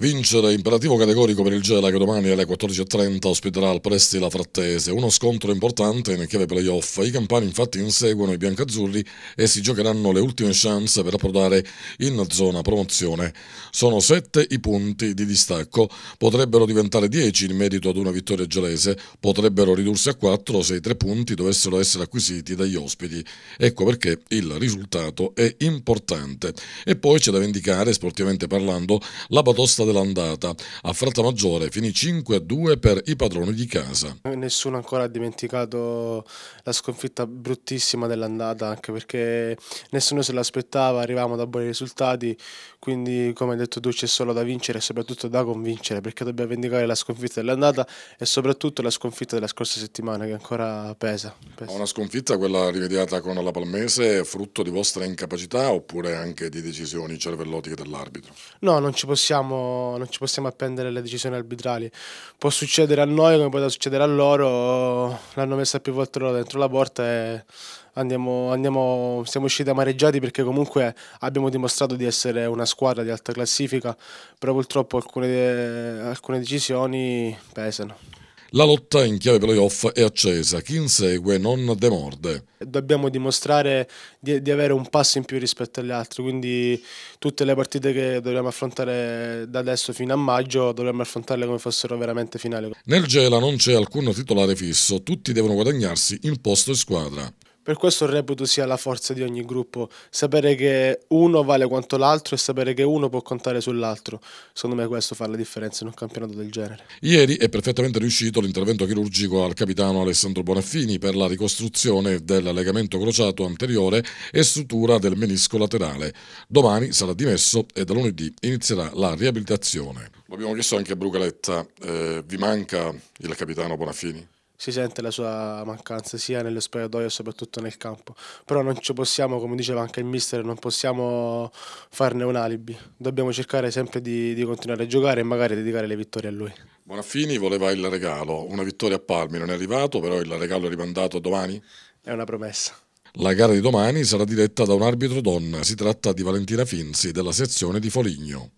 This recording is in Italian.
Vincere imperativo categorico per il Gela che domani alle 14.30 ospiterà al Presti la Frattese, uno scontro importante nel chiave playoff. I campani infatti inseguono i biancazzurri e si giocheranno le ultime chance per approdare in zona promozione. Sono sette i punti di distacco, potrebbero diventare dieci in merito ad una vittoria gelese, potrebbero ridursi a quattro se i tre punti dovessero essere acquisiti dagli ospiti. Ecco perché il risultato è importante. E poi c'è da vendicare, sportivamente parlando, la batosta dell'andata. A Frattamaggiore finì 5-2 per i padroni di casa. Nessuno ancora ha dimenticato la sconfitta bruttissima dell'andata, anche perché nessuno se l'aspettava, arrivavamo da buoni risultati, quindi come hai detto tu c'è solo da vincere e soprattutto da convincere, perché dobbiamo vendicare la sconfitta dell'andata e soprattutto la sconfitta della scorsa settimana che ancora pesa. pesa. Una sconfitta, quella rimediata con la Palmese, è frutto di vostra incapacità oppure anche di decisioni cervellotiche dell'arbitro? No, non ci possiamo non ci possiamo appendere alle decisioni arbitrali. Può succedere a noi come può succedere a loro, l'hanno messa più volte loro dentro la porta e andiamo, andiamo, siamo usciti amareggiati perché comunque abbiamo dimostrato di essere una squadra di alta classifica, però purtroppo alcune, alcune decisioni pesano. La lotta in chiave playoff è accesa, chi insegue non demorde. Dobbiamo dimostrare di, di, avere un passo in più rispetto agli altri, quindi tutte le partite che dobbiamo affrontare da adesso fino a maggio dovremmo affrontarle come fossero veramente finali. Nel Gela non c'è alcun titolare fisso, tutti devono guadagnarsi il posto in squadra. Per questo reputo sia la forza di ogni gruppo, sapere che uno vale quanto l'altro e sapere che uno può contare sull'altro. Secondo me questo fa la differenza in un campionato del genere. Ieri è perfettamente riuscito l'intervento chirurgico al capitano Alessandro Bonaffini per la ricostruzione del legamento crociato anteriore e sutura del menisco laterale. Domani sarà dimesso e da lunedì inizierà la riabilitazione. Lo abbiamo chiesto anche a Brugaletta, eh, vi manca il capitano Bonaffini? si sente la sua mancanza sia nello spogliatoio soprattutto nel campo. Però non ci possiamo, come diceva anche il mister, non possiamo farne un alibi. Dobbiamo cercare sempre di, di continuare a giocare e magari dedicare le vittorie a lui. Bonaffini voleva il regalo, una vittoria a Palmi non è arrivato, però il regalo è rimandato domani? È una promessa. La gara di domani sarà diretta da un arbitro donna, si tratta di Valentina Finzi della sezione di Foligno.